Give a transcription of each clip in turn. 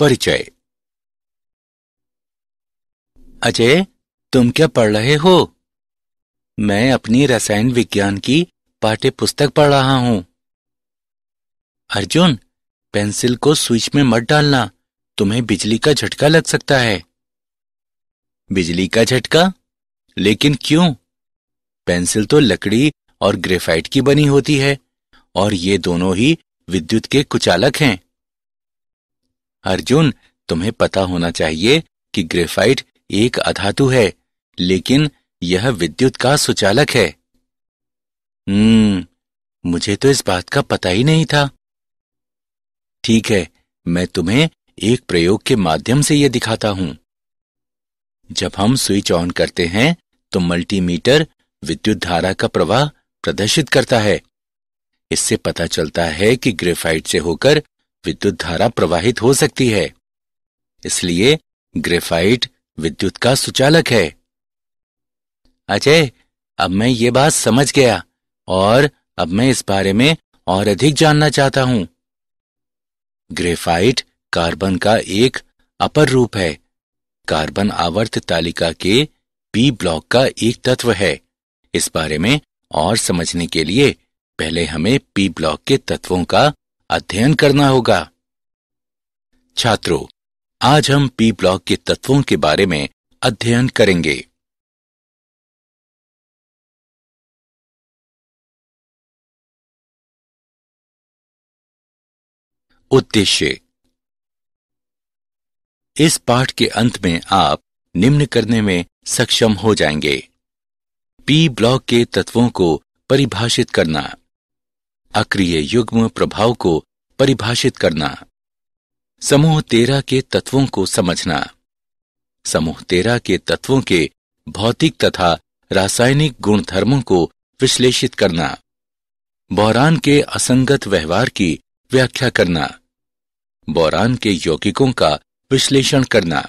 परिचय अजय तुम क्या पढ़ रहे हो मैं अपनी रसायन विज्ञान की पाठ्य पुस्तक पढ़ रहा हूं अर्जुन पेंसिल को स्विच में मत डालना तुम्हें बिजली का झटका लग सकता है बिजली का झटका लेकिन क्यों पेंसिल तो लकड़ी और ग्रेफाइट की बनी होती है और ये दोनों ही विद्युत के कुचालक हैं अर्जुन तुम्हें पता होना चाहिए कि ग्रेफाइट एक अधातु है लेकिन यह विद्युत का सुचालक है हम्म मुझे तो इस बात का पता ही नहीं था ठीक है मैं तुम्हें एक प्रयोग के माध्यम से यह दिखाता हूं जब हम स्विच ऑन करते हैं तो मल्टीमीटर विद्युत धारा का प्रवाह प्रदर्शित करता है इससे पता चलता है कि ग्रेफाइट से होकर विद्युत धारा प्रवाहित हो सकती है इसलिए ग्रेफाइट विद्युत का सुचालक है अजय अब मैं ये बात समझ गया और अब मैं इस बारे में और अधिक जानना चाहता हूं ग्रेफाइट कार्बन का एक अपर रूप है कार्बन आवर्त तालिका के पी ब्लॉक का एक तत्व है इस बारे में और समझने के लिए पहले हमें पी ब्लॉक के तत्वों का अध्ययन करना होगा छात्रों आज हम पी ब्लॉक के तत्वों के बारे में अध्ययन करेंगे उद्देश्य इस पाठ के अंत में आप निम्न करने में सक्षम हो जाएंगे पी ब्लॉक के तत्वों को परिभाषित करना अक्रिय युग्म प्रभाव को परिभाषित करना समूह तेरह के तत्वों को समझना समूह तेरह के तत्वों के भौतिक तथा रासायनिक गुणधर्मों को विश्लेषित करना बौरान के असंगत व्यवहार की व्याख्या करना बौरान के यौगिकों का विश्लेषण करना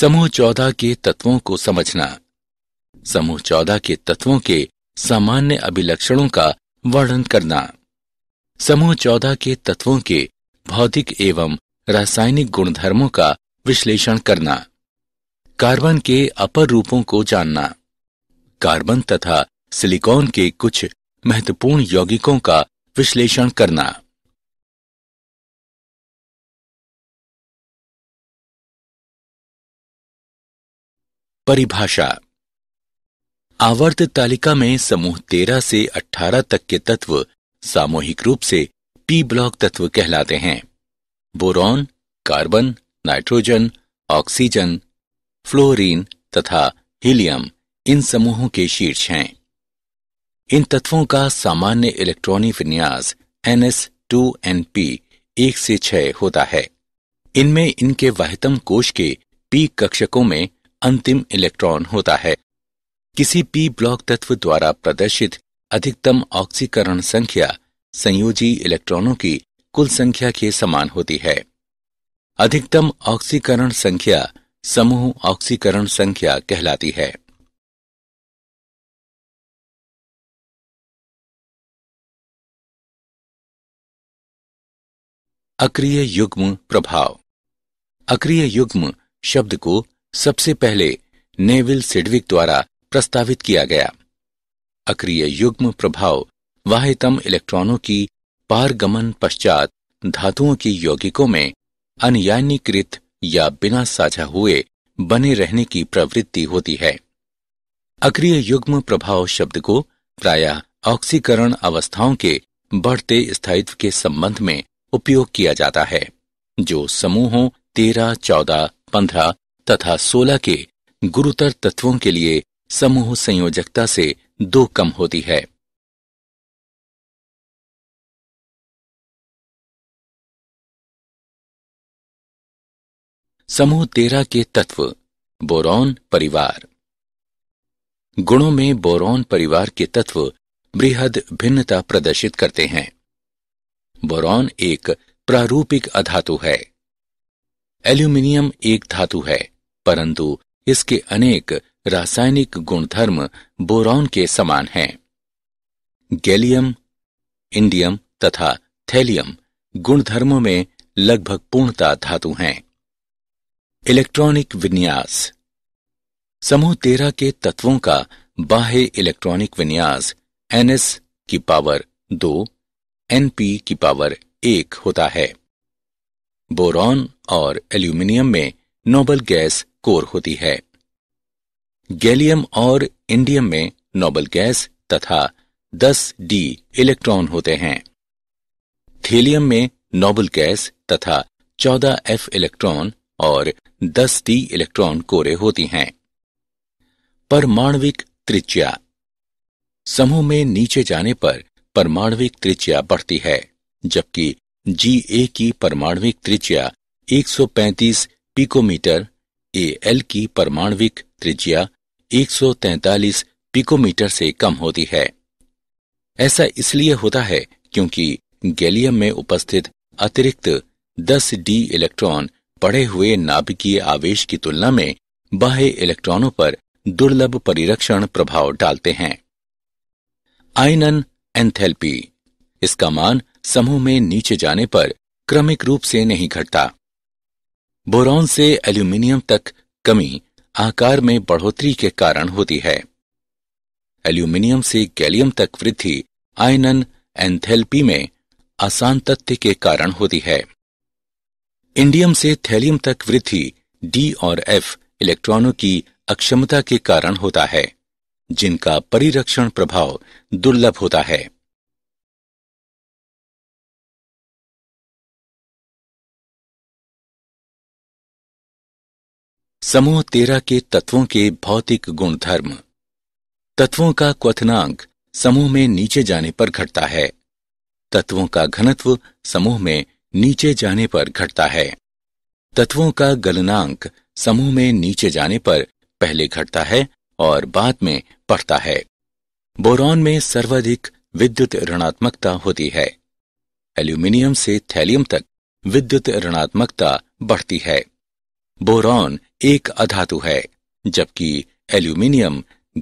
समूह चौदह के तत्वों को समझना समूह चौदह के तत्वों के सामान्य अभिलक्षणों का वर्णन करना समूह चौदह के तत्वों के भौतिक एवं रासायनिक गुणधर्मों का विश्लेषण करना कार्बन के अपर रूपों को जानना कार्बन तथा सिलिकॉन के कुछ महत्वपूर्ण यौगिकों का विश्लेषण करना परिभाषा आवर्त तालिका में समूह 13 से 18 तक के तत्व सामूहिक रूप से पी ब्लॉक तत्व कहलाते हैं boron carbon nitrogen oxygen fluorine तथा हीलियम इन समूहों के शीर्ष हैं इन तत्वों का सामान्य इलेक्ट्रॉनिक विन्यास टू एन पी एक से छह होता है इनमें इनके वाहतम कोश के पी कक्षकों में अंतिम इलेक्ट्रॉन होता है किसी पी ब्लॉक तत्व द्वारा प्रदर्शित अधिकतम ऑक्सीकरण संख्या संयोजी इलेक्ट्रॉनों की कुल संख्या के समान होती है अधिकतम ऑक्सीकरण संख्या समूह ऑक्सीकरण संख्या कहलाती है अक्रिय युग्म प्रभाव अक्रिय युग्म शब्द को सबसे पहले नेविल सिडविक द्वारा प्रस्तावित किया गया अक्रिय युग्म प्रभाव वाहितम इलेक्ट्रॉनों की पारगमन पश्चात धातुओं की यौगिकों में अनयानीकृत या बिना साझा हुए बने रहने की प्रवृत्ति होती है अक्रिय युग्म प्रभाव शब्द को प्रायः ऑक्सीकरण अवस्थाओं के बढ़ते स्थायित्व के संबंध में उपयोग किया जाता है जो समूहों तेरह चौदह पंद्रह तथा सोलह के गुरुतर तत्वों के लिए समूह संयोजकता से दो कम होती है समूह तेरह के तत्व बोरॉन परिवार गुणों में बोरॉन परिवार के तत्व बृहद भिन्नता प्रदर्शित करते हैं बोरॉन एक प्रारूपिक अधातु है एल्यूमिनियम एक धातु है परंतु इसके अनेक रासायनिक गुणधर्म बोरॉन के समान हैं गैलियम इंडियम तथा थैलियम गुणधर्मों में लगभग पूर्णता धातु हैं इलेक्ट्रॉनिक विन्यास समूह तेरह के तत्वों का बाह्य इलेक्ट्रॉनिक विन्यास एनएस की पावर दो एनपी की पावर एक होता है बोरॉन और एल्यूमिनियम में नोबल गैस कोर होती है गैलियम और इंडियम में नोबल गैस तथा 10 डी इलेक्ट्रॉन होते हैं थेलियम में नोबल गैस तथा 14 एफ इलेक्ट्रॉन और 10 डी इलेक्ट्रॉन कोरे होती हैं परमाणविक त्रिज्या समूह में नीचे जाने पर परमाणविक त्रिज्या बढ़ती है जबकि जी ए की परमाणविक त्रिज्या 135 पिकोमीटर ए एल की परमाणविक त्रिज्या 143 पिकोमीटर से कम होती है ऐसा इसलिए होता है क्योंकि गैलियम में उपस्थित अतिरिक्त 10 डी इलेक्ट्रॉन पड़े हुए नाभिकीय आवेश की तुलना में बाह्य इलेक्ट्रॉनों पर दुर्लभ परिरक्षण प्रभाव डालते हैं आयनन एंथेल्पी इसका मान समूह में नीचे जाने पर क्रमिक रूप से नहीं घटता बोरॉन से एल्यूमिनियम तक कमी आकार में बढ़ोतरी के कारण होती है एल्यूमिनियम से गैलियम तक वृद्धि आयनन एंथेल्पी में आसान तथ्य के कारण होती है इंडियम से थैलियम तक वृद्धि डी और एफ इलेक्ट्रॉनों की अक्षमता के कारण होता है जिनका परिरक्षण प्रभाव दुर्लभ होता है समूह तेरह के तत्वों के भौतिक गुणधर्म तत्वों का क्वथनांक समूह में नीचे जाने पर घटता है तत्वों का घनत्व समूह में नीचे जाने पर घटता है तत्वों का गलनांक समूह में नीचे जाने पर पहले घटता है और बाद में पड़ता है बोरॉन में सर्वाधिक विद्युत ऋणात्मकता होती है एल्यूमिनियम से थैलियम तक विद्युत ऋणात्मकता बढ़ती है बोरॉन एक अधातु है जबकि एल्यूमिनियम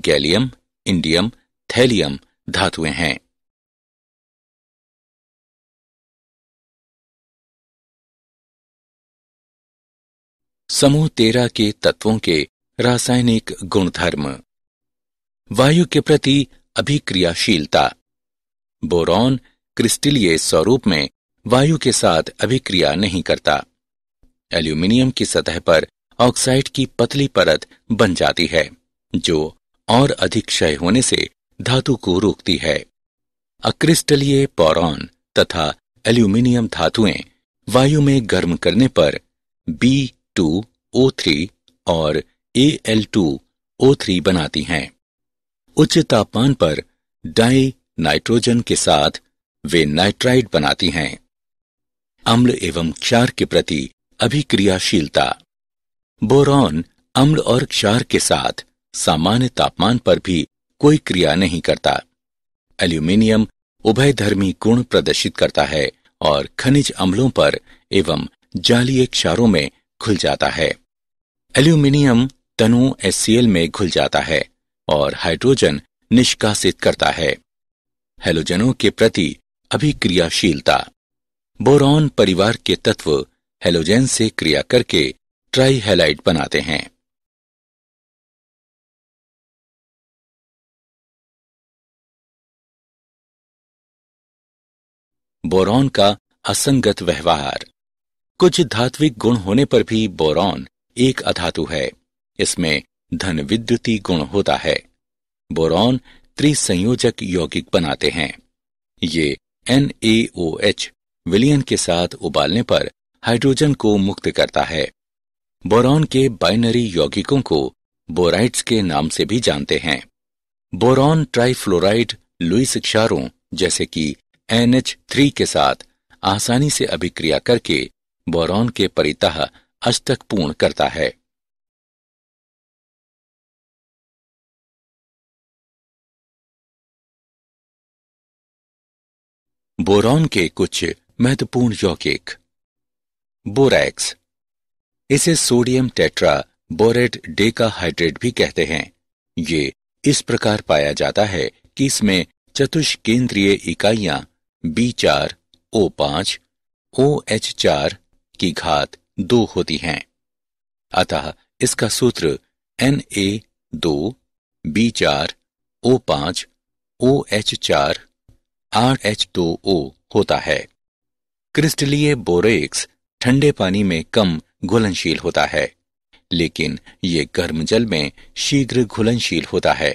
गैलियम इंडियम थैलियम धातुएं हैं समूह तेरह के तत्वों के रासायनिक गुणधर्म वायु के प्रति अभिक्रियाशीलता बोरॉन क्रिस्टलीय स्वरूप में वायु के साथ अभिक्रिया नहीं करता एल्यूमिनियम की सतह पर ऑक्साइड की पतली परत बन जाती है जो और अधिक क्षय होने से धातु को रोकती है अक्रिस्टलीय पौरॉन तथा एल्यूमिनियम धातुएं वायु में गर्म करने पर बी टू ओ थ्री और A L two O three बनाती हैं उच्च तापमान पर डाई नाइट्रोजन के साथ वे नाइट्राइड बनाती हैं अम्ल एवं क्षार के प्रति अभिक्रियाशीलता बोरॉन अम्ल और क्षार के साथ सामान्य तापमान पर भी कोई क्रिया नहीं करता एल्यूमिनियम उभयधर्मी गुण प्रदर्शित करता है और खनिज अम्लों पर एवं जालीय क्षारों में घुल जाता है एल्यूमिनियम तनु एस में घुल जाता है और हाइड्रोजन निष्कासित करता है हेलोजनों के प्रति अभिक्रियाशीलता बोरॉन परिवार के तत्व हेलोजेन से क्रिया करके हेलाइट बनाते हैं बोरॉन का असंगत व्यवहार कुछ धात्विक गुण होने पर भी बोरॉन एक अधातु है इसमें धन विद्युती गुण होता है बोरॉन त्रिसंयोजक यौगिक बनाते हैं ये NaOH विलियन के साथ उबालने पर हाइड्रोजन को मुक्त करता है बोरॉन के बाइनरी यौगिकों को बोराइड्स के नाम से भी जानते हैं बोरॉन ट्राइफ्लोराइड लुइस क्षारों जैसे कि थ्री के साथ आसानी से अभिक्रिया करके बोरॉन के परितह अष्टक पूर्ण करता है बोरॉन के कुछ महत्वपूर्ण यौगिक बोरैक्स इसे सोडियम टेट्रा बोरेट डेकाहाइड्रेट भी कहते हैं ये इस प्रकार पाया जाता है कि इसमें चतुष केंद्रीय इकाइयां बी चार ओ पांच ओ एच चार की घात दो होती हैं अतः इसका सूत्र एन ए दो बी चार ओ पांच ओ एच चार आर एच दो ओ होता है क्रिस्टलीय बोरेक्स ठंडे पानी में कम घुलनशील होता है लेकिन ये गर्म जल में शीघ्र घुलनशील होता है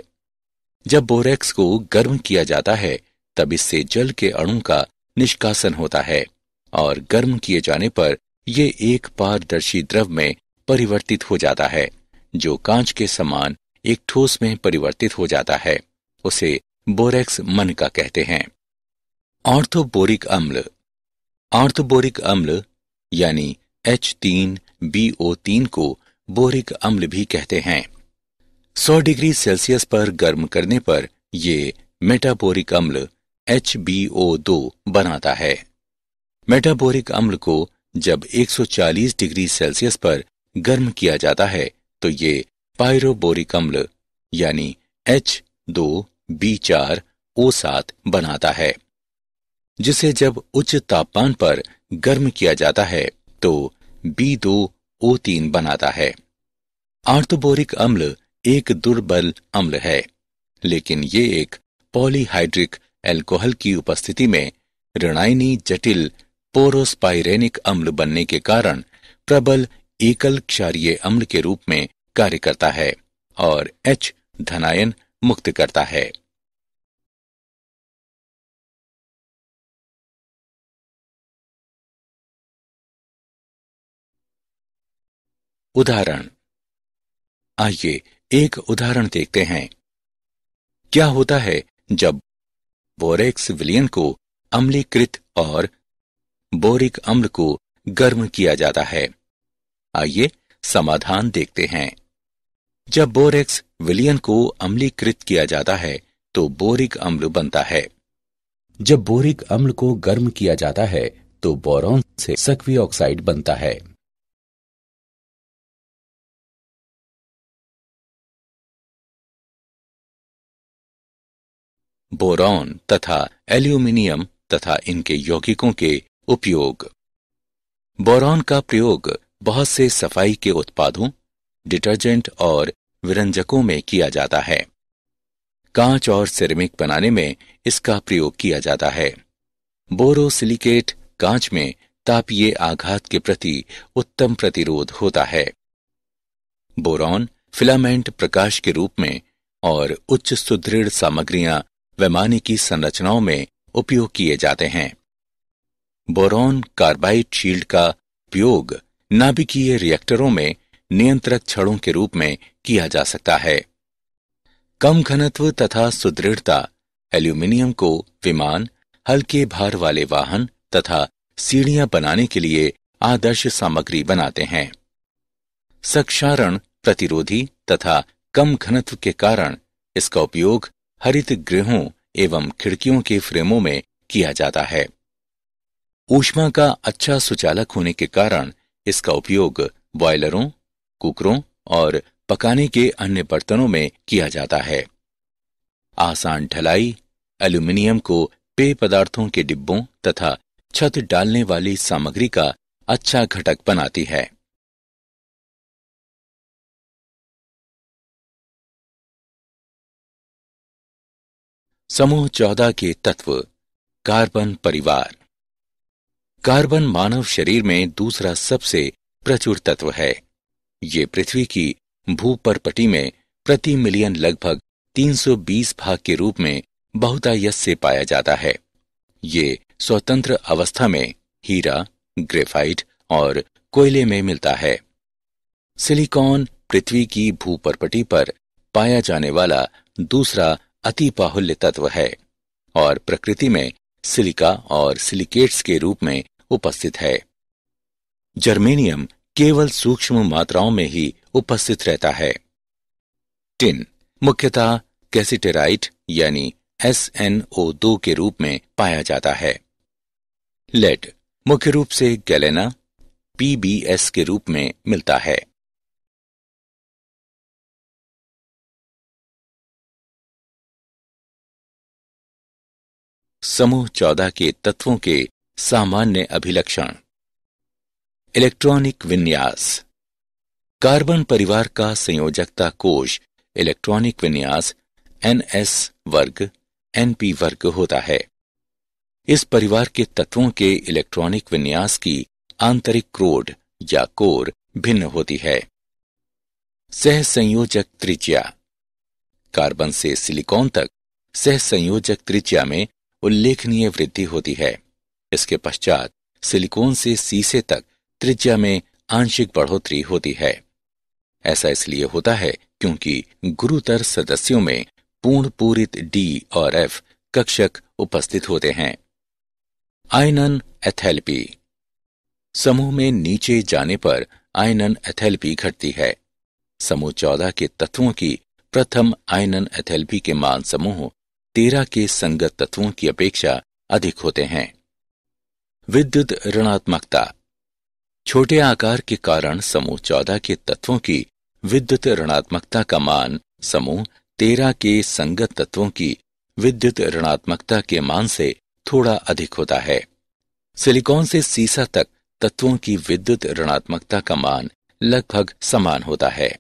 जब बोरेक्स को गर्म किया जाता है तब इससे जल के अणु का निष्कासन होता है और गर्म किए जाने पर यह एक पारदर्शी द्रव में परिवर्तित हो जाता है जो कांच के समान एक ठोस में परिवर्तित हो जाता है उसे बोरेक्स मन का कहते हैं ऑर्थोबोरिक अम्ल ऑर्थोबोरिक अम्ल यानी एच तीन बी ओ तीन को बोरिक अम्ल भी कहते हैं 100 डिग्री सेल्सियस पर गर्म करने पर ये मेटाबोरिक अम्ल एच दो बनाता है मेटाबोरिक अम्ल को जब 140 डिग्री सेल्सियस पर गर्म किया जाता है तो ये पायरोबोरिक अम्ल यानी एच दो बी चार ओ सात बनाता है जिसे जब उच्च तापमान पर गर्म किया जाता है तो बी दो ओ तीन बनाता है आर्थोबोरिक अम्ल एक दुर्बल अम्ल है लेकिन ये एक पॉलीहाइड्रिक एल्कोहल की उपस्थिति में ऋणायनी जटिल पोरोस्पाइरेनिक अम्ल बनने के कारण प्रबल एकल क्षारीय अम्ल के रूप में कार्य करता है और एच धनायन मुक्त करता है उदाहरण आइए एक उदाहरण देखते हैं क्या होता है जब बोरेक्स विलियन को अम्लीकृत और बोरिक अम्ल को गर्म किया जाता है आइए समाधान देखते हैं जब बोरेक्स विलियन को अम्लीकृत किया जाता है तो बोरिक अम्ल बनता है जब बोरिक अम्ल को गर्म किया जाता है तो बोरॉन से सक्वी ऑक्साइड बनता है बोरॉन तथा एल्यूमिनियम तथा इनके यौगिकों के उपयोग बोरॉन का प्रयोग बहुत से सफाई के उत्पादों डिटर्जेंट और विरंजकों में किया जाता है कांच और सिरेमिक बनाने में इसका प्रयोग किया जाता है बोरोसिलिकेट कांच में तापीय आघात के प्रति उत्तम प्रतिरोध होता है बोरॉन फिलामेंट प्रकाश के रूप में और उच्च सुदृढ़ सामग्रियां वैमानी की संरचनाओं में उपयोग किए जाते हैं बोरॉन कार्बाइड शील्ड का उपयोग नाभिकीय रिएक्टरों में नियंत्रक छड़ों के रूप में किया जा सकता है कम घनत्व तथा सुदृढ़ता एल्यूमिनियम को विमान हल्के भार वाले वाहन तथा सीढ़ियां बनाने के लिए आदर्श सामग्री बनाते हैं सक्षारण प्रतिरोधी तथा कम घनत्व के कारण इसका उपयोग हरित गृहों एवं खिड़कियों के फ्रेमों में किया जाता है ऊष्मा का अच्छा सुचालक होने के कारण इसका उपयोग बॉयलरों कुकरों और पकाने के अन्य बर्तनों में किया जाता है आसान ढलाई एल्यूमिनियम को पेय पदार्थों के डिब्बों तथा छत डालने वाली सामग्री का अच्छा घटक बनाती है समूह चौदह के तत्व कार्बन परिवार कार्बन मानव शरीर में दूसरा सबसे प्रचुर तत्व है ये पृथ्वी की भूपरपटी में प्रति मिलियन लगभग 320 भाग के रूप में बहुतायत से पाया जाता है ये स्वतंत्र अवस्था में हीरा ग्रेफाइट और कोयले में मिलता है सिलिकॉन पृथ्वी की भूपरपटी पर पाया जाने वाला दूसरा अति बाहुल्य तत्व है और प्रकृति में सिलिका और सिलिकेट्स के रूप में उपस्थित है जर्मेनियम केवल सूक्ष्म मात्राओं में ही उपस्थित रहता है टिन मुख्यतः कैसिटेराइट यानी SnO2 के रूप में पाया जाता है लेड मुख्य रूप से गैलेना पीबीएस के रूप में मिलता है समूह चौदह के तत्वों के सामान्य अभिलक्षण इलेक्ट्रॉनिक विन्यास कार्बन परिवार का संयोजकता कोश इलेक्ट्रॉनिक विन्यास एनएस वर्ग एनपी वर्ग होता है इस परिवार के तत्वों के इलेक्ट्रॉनिक विन्यास की आंतरिक क्रोड या कोर भिन्न होती है सहसंयोजक त्रिज्या कार्बन से सिलिकॉन तक सहसंयोजक त्रिज्या में उल्लेखनीय वृद्धि होती है इसके पश्चात सिलिकॉन से सीसे तक त्रिज्या में आंशिक बढ़ोतरी होती है ऐसा इसलिए होता है क्योंकि गुरुतर सदस्यों में पूर्ण पूरित डी और एफ कक्षक उपस्थित होते हैं आयनन एथेल्पी समूह में नीचे जाने पर आयनन एथेल्पी घटती है समूह चौदह के तत्वों की प्रथम आयनन एथेल्पी के मान समूह तेरह के संगत तत्वों की अपेक्षा अधिक होते हैं विद्युत ऋणात्मकता छोटे आकार के कारण समूह चौदह के तत्वों की विद्युत ऋणात्मकता का मान समूह तेरह के संगत तत्वों की विद्युत ऋणात्मकता के मान से थोड़ा अधिक होता है सिलिकॉन से सीसा तक तत्वों की विद्युत ऋणात्मकता का मान लगभग समान होता है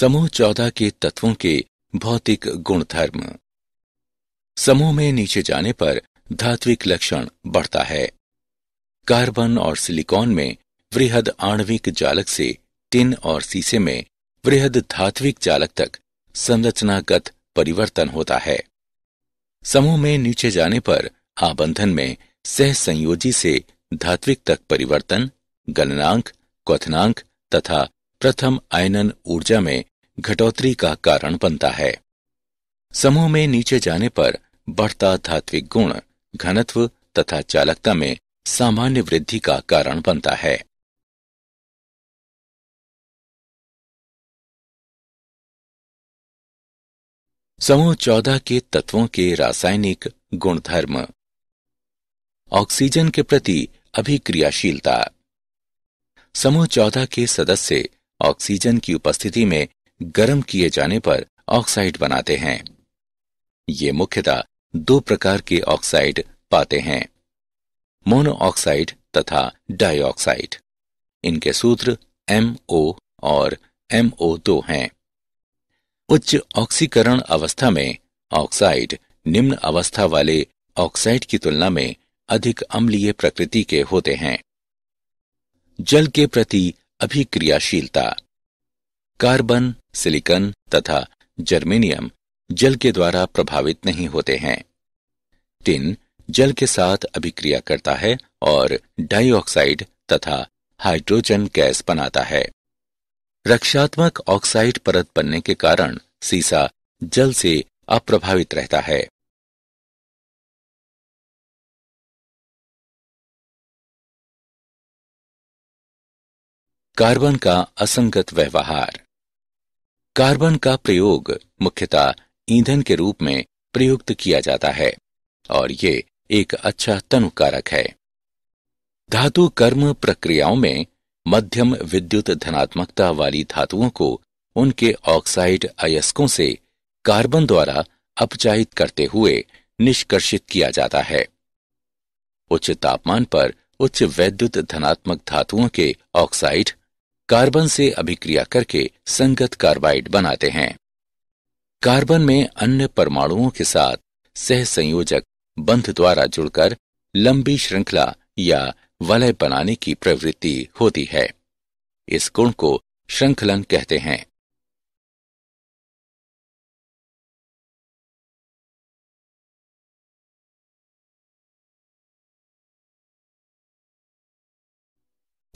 समूह चौदह के तत्वों के भौतिक गुणधर्म समूह में नीचे जाने पर धात्विक लक्षण बढ़ता है कार्बन और सिलिकॉन में वृहद आणविक जालक से टिन और सीसे में वृहद धात्विक जालक तक संरचनागत परिवर्तन होता है समूह में नीचे जाने पर आबंधन में सह संयोजी से धात्विक तक परिवर्तन गणनांक क्वथनांक तथा प्रथम आयनन ऊर्जा में घटोतरी का कारण बनता है समूह में नीचे जाने पर बढ़ता धात्विक गुण घनत्व तथा चालकता में सामान्य वृद्धि का कारण बनता है समूह चौदह के तत्वों के रासायनिक गुणधर्म ऑक्सीजन के प्रति अभिक्रियाशीलता समूह चौदह के सदस्य ऑक्सीजन की उपस्थिति में गर्म किए जाने पर ऑक्साइड बनाते हैं ये मुख्यतः दो प्रकार के ऑक्साइड पाते हैं मोनोऑक्साइड तथा डाइऑक्साइड इनके सूत्र MO और MO2 हैं उच्च ऑक्सीकरण अवस्था में ऑक्साइड निम्न अवस्था वाले ऑक्साइड की तुलना में अधिक अम्लीय प्रकृति के होते हैं जल के प्रति अभिक्रियाशीलता कार्बन सिलिकन तथा जर्मेनियम जल के द्वारा प्रभावित नहीं होते हैं टिन जल के साथ अभिक्रिया करता है और डाइऑक्साइड तथा हाइड्रोजन गैस बनाता है रक्षात्मक ऑक्साइड परत बनने के कारण सीसा जल से अप्रभावित रहता है कार्बन का असंगत व्यवहार कार्बन का प्रयोग मुख्यतः ईंधन के रूप में प्रयुक्त किया जाता है और ये एक अच्छा तनुकारक है धातु कर्म प्रक्रियाओं में मध्यम विद्युत धनात्मकता वाली धातुओं को उनके ऑक्साइड अयस्कों से कार्बन द्वारा अपचायित करते हुए निष्कर्षित किया जाता है उच्च तापमान पर उच्च वैद्युत धनात्मक धातुओं के ऑक्साइड कार्बन से अभिक्रिया करके संगत कार्बाइड बनाते हैं कार्बन में अन्य परमाणुओं के साथ सहसंयोजक बंध द्वारा जुड़कर लंबी श्रृंखला या वलय बनाने की प्रवृत्ति होती है इस गुण को श्रृंखलन कहते हैं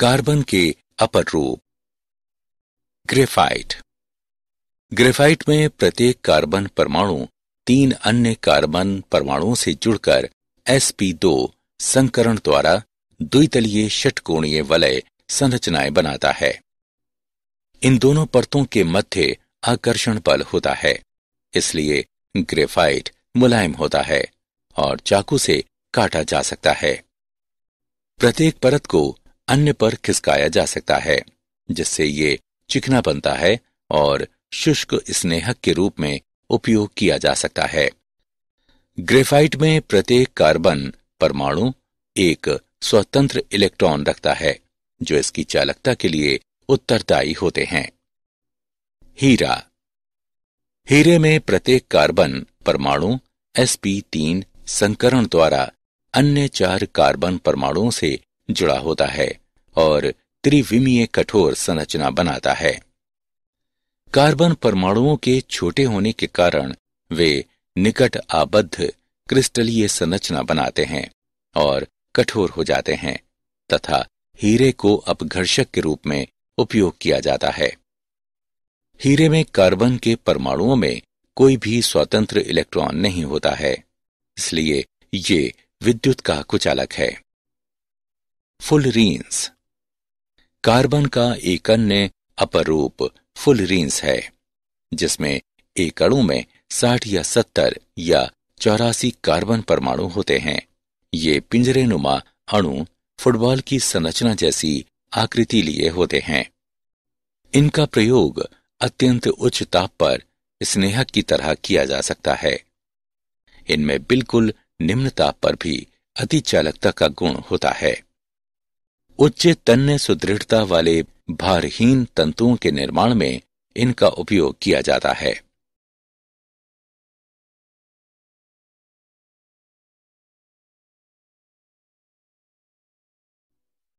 कार्बन के अपर रूप ग्रेफाइट ग्रेफाइट में प्रत्येक कार्बन परमाणु तीन अन्य कार्बन परमाणुओं से जुड़कर sp2 संकरण द्वारा द्वितलीय षटकोणीय वलय संरचनाएं बनाता है इन दोनों परतों के मध्य आकर्षण बल होता है इसलिए ग्रेफाइट मुलायम होता है और चाकू से काटा जा सकता है प्रत्येक परत को अन्य पर खिसकाया जा सकता है जिससे ये चिकना बनता है और शुष्क स्नेहक के रूप में उपयोग किया जा सकता है ग्रेफाइट में प्रत्येक कार्बन परमाणु एक स्वतंत्र इलेक्ट्रॉन रखता है जो इसकी चालकता के लिए उत्तरदायी होते हैं हीरा हीरे में प्रत्येक कार्बन परमाणु sp3 संकरण द्वारा अन्य चार कार्बन परमाणुओं से जुड़ा होता है और त्रिविमीय कठोर संरचना बनाता है कार्बन परमाणुओं के छोटे होने के कारण वे निकट आबद्ध क्रिस्टलीय संरचना बनाते हैं और कठोर हो जाते हैं तथा हीरे को अपघर्षक के रूप में उपयोग किया जाता है हीरे में कार्बन के परमाणुओं में कोई भी स्वतंत्र इलेक्ट्रॉन नहीं होता है इसलिए ये विद्युत का कुचालक है फुलरीन्स कार्बन का एक अन्य अपरूप फुल फुलरीन्स है जिसमें एक अणु में साठ या सत्तर या चौरासी कार्बन परमाणु होते हैं ये पिंजरे नुमा अणु फुटबॉल की संरचना जैसी आकृति लिए होते हैं इनका प्रयोग अत्यंत उच्च ताप पर स्नेहक की तरह किया जा सकता है इनमें बिल्कुल निम्न ताप पर भी अतिचालकता का गुण होता है उच्च तन्य सुदृढ़ता वाले भारहीन तंतुओं के निर्माण में इनका उपयोग किया जाता है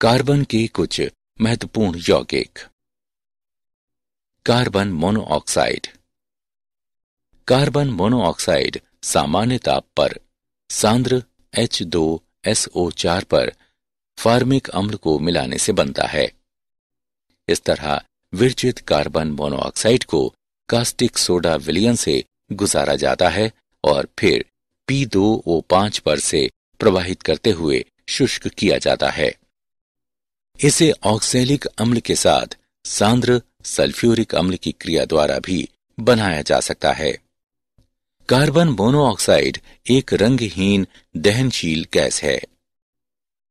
कार्बन के कुछ महत्वपूर्ण यौगिक कार्बन मोनोऑक्साइड कार्बन मोनोऑक्साइड सामान्य ताप पर सांद्र H2SO4 पर फार्मिक अम्ल को मिलाने से बनता है इस तरह विरचित कार्बन मोनोऑक्साइड को कास्टिक सोडा विलियन से गुजारा जाता है और फिर पी दो ओ पांच पर से प्रवाहित करते हुए शुष्क किया जाता है इसे ऑक्सैलिक अम्ल के साथ सांद्र सल्फ्यूरिक अम्ल की क्रिया द्वारा भी बनाया जा सकता है कार्बन मोनोऑक्साइड एक रंगहीन दहनशील गैस है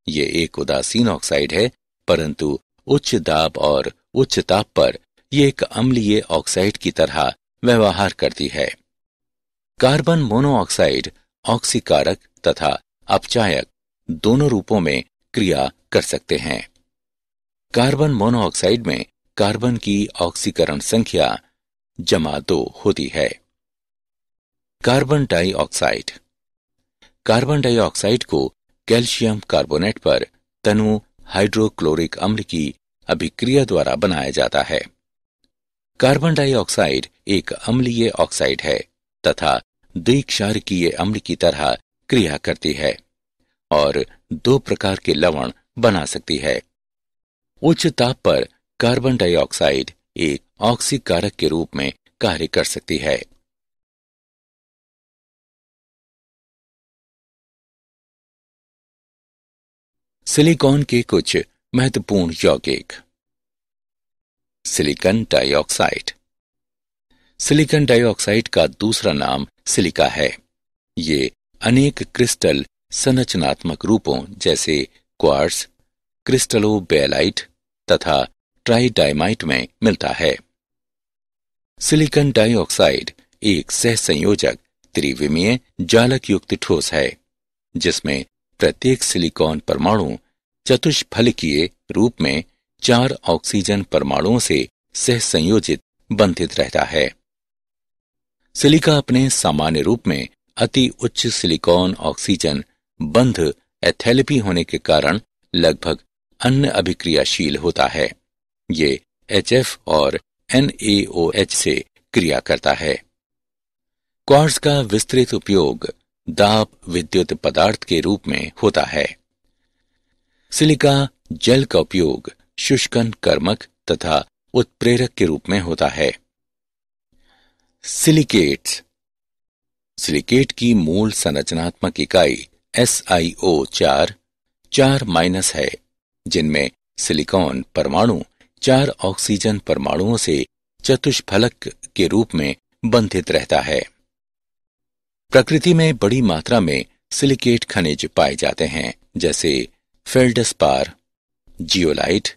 ये एक उदासीन ऑक्साइड है परंतु उच्च दाब और उच्च ताप पर यह एक अम्लीय ऑक्साइड की तरह व्यवहार करती है कार्बन मोनोऑक्साइड ऑक्सीकारक तथा अपचायक दोनों रूपों में क्रिया कर सकते हैं कार्बन मोनोऑक्साइड में कार्बन की ऑक्सीकरण संख्या जमा दो होती है कार्बन डाइऑक्साइड कार्बन डाइऑक्साइड को कैल्शियम कार्बोनेट पर तनु हाइड्रोक्लोरिक अम्ल की अभिक्रिया द्वारा बनाया जाता है कार्बन डाइऑक्साइड एक अम्लीय ऑक्साइड है तथा द्विक्षारकीय अम्ल की तरह क्रिया करती है और दो प्रकार के लवण बना सकती है उच्च ताप पर कार्बन डाइऑक्साइड एक ऑक्सीकारक के रूप में कार्य कर सकती है सिलिकॉन के कुछ महत्वपूर्ण यौगिक सिलिकॉन डाइऑक्साइड सिलिकॉन डाइऑक्साइड का दूसरा नाम सिलिका है ये अनेक क्रिस्टल संरचनात्मक रूपों जैसे क्वार्ट्स क्रिस्टलोबेलाइट तथा ट्राइडाइमाइट में मिलता है सिलिकॉन डाइऑक्साइड एक सहसंयोजक त्रिविमीय जालक युक्त ठोस है जिसमें प्रत्येक सिलिकॉन परमाणु चतुष्फलकीय रूप में चार ऑक्सीजन परमाणुओं से सहसंयोजित बंधित रहता है सिलिका अपने सामान्य रूप में अति उच्च सिलिकॉन ऑक्सीजन बंध एथेलपी होने के कारण लगभग अन्य अभिक्रियाशील होता है ये एच और एन से क्रिया करता है क्वार्स का विस्तृत उपयोग दाब विद्युत पदार्थ के रूप में होता है सिलिका जल का उपयोग शुष्कन कर्मक तथा उत्प्रेरक के रूप में होता है सिलिकेट सिलिकेट की मूल संरचनात्मक इकाई एस आई ओ चार चार माइनस है जिनमें सिलिकॉन परमाणु चार ऑक्सीजन परमाणुओं से चतुष्फलक के रूप में बंधित रहता है प्रकृति में बड़ी मात्रा में सिलिकेट खनिज पाए जाते हैं जैसे फेल्डस्पार जियोलाइट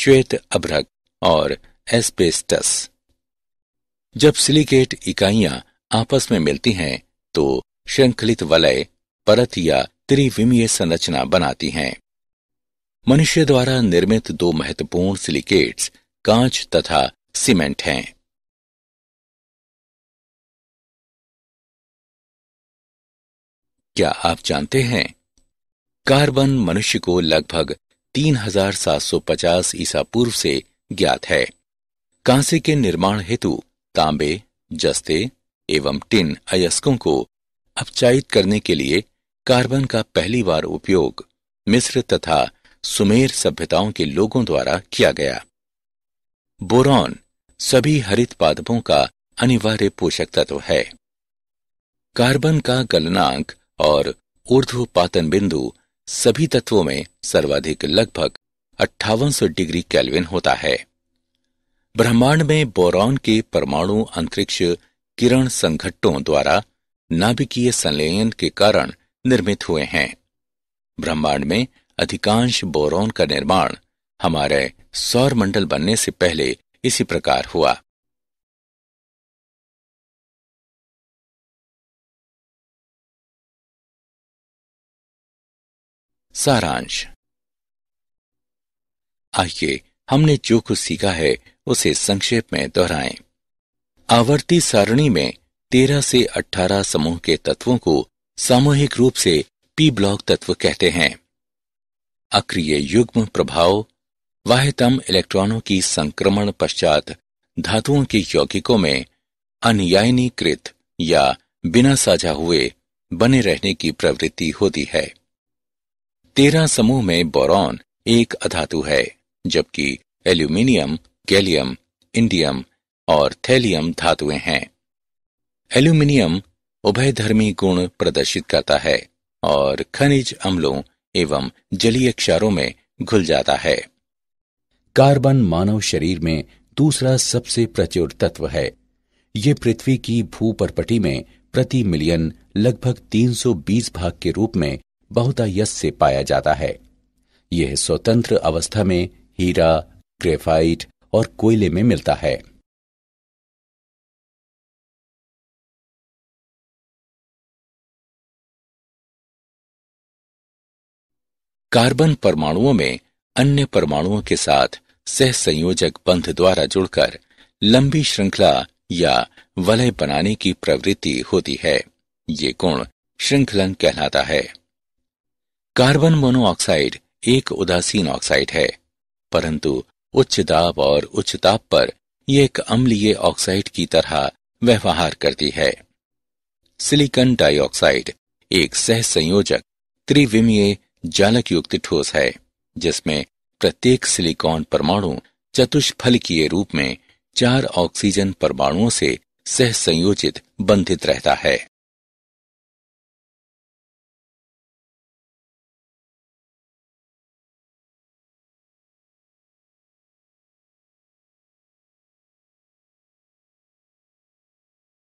श्वेत अभ्रक और एस्बेस्टस जब सिलिकेट इकाइयां आपस में मिलती हैं तो श्रृंखलित वलय परत या त्रिविमीय संरचना बनाती हैं मनुष्य द्वारा निर्मित दो महत्वपूर्ण सिलिकेट्स कांच तथा सीमेंट हैं क्या आप जानते हैं कार्बन मनुष्य को लगभग 3750 ईसा पूर्व से ज्ञात है कांसे के निर्माण हेतु तांबे जस्ते एवं टिन अयस्कों को अपचायित करने के लिए कार्बन का पहली बार उपयोग मिस्र तथा सुमेर सभ्यताओं के लोगों द्वारा किया गया बोरॉन सभी हरित पादपों का अनिवार्य पोषक तत्व है कार्बन का गलनांक और ऊर्ध्व पातन बिंदु सभी तत्वों में सर्वाधिक लगभग अट्ठावन डिग्री कैलविन होता है ब्रह्मांड में बोरॉन के परमाणु अंतरिक्ष किरण संघट्टों द्वारा नाभिकीय संलयन के कारण निर्मित हुए हैं ब्रह्मांड में अधिकांश बोरॉन का निर्माण हमारे सौर मंडल बनने से पहले इसी प्रकार हुआ सारांश आइए हमने जो कुछ सीखा है उसे संक्षेप में दोहराएं। आवर्ती सारणी में तेरह से अठारह समूह के तत्वों को सामूहिक रूप से पी ब्लॉक तत्व कहते हैं अक्रिय युग्म प्रभाव वाहतम इलेक्ट्रॉनों की संक्रमण पश्चात धातुओं के यौगिकों में अनयायनीकृत या बिना साझा हुए बने रहने की प्रवृत्ति होती है तेरह समूह में बोरॉन एक अधातु है जबकि एल्यूमिनियम गैलियम इंडियम और थैलियम धातुएं हैं एल्यूमिनियम उभयधर्मी गुण प्रदर्शित करता है और खनिज अम्लों एवं जलीय क्षारों में घुल जाता है कार्बन मानव शरीर में दूसरा सबसे प्रचुर तत्व है ये पृथ्वी की भूपरपटी में प्रति मिलियन लगभग 320 भाग के रूप में बहुधा से पाया जाता है यह स्वतंत्र अवस्था में हीरा ग्रेफाइट और कोयले में मिलता है कार्बन परमाणुओं में अन्य परमाणुओं के साथ सहसंयोजक बंध द्वारा जुड़कर लंबी श्रृंखला या वलय बनाने की प्रवृत्ति होती है ये गुण श्रृंखलन कहलाता है कार्बन मोनोऑक्साइड एक उदासीन ऑक्साइड है परंतु उच्च दाब और उच्च ताप पर यह एक अम्लीय ऑक्साइड की तरह व्यवहार करती है सिलिकॉन डाइऑक्साइड एक सहसंयोजक त्रिविमीय जालक युक्त ठोस है जिसमें प्रत्येक सिलिकॉन परमाणु चतुष्फलकीय रूप में चार ऑक्सीजन परमाणुओं से संयोजित बंधित रहता है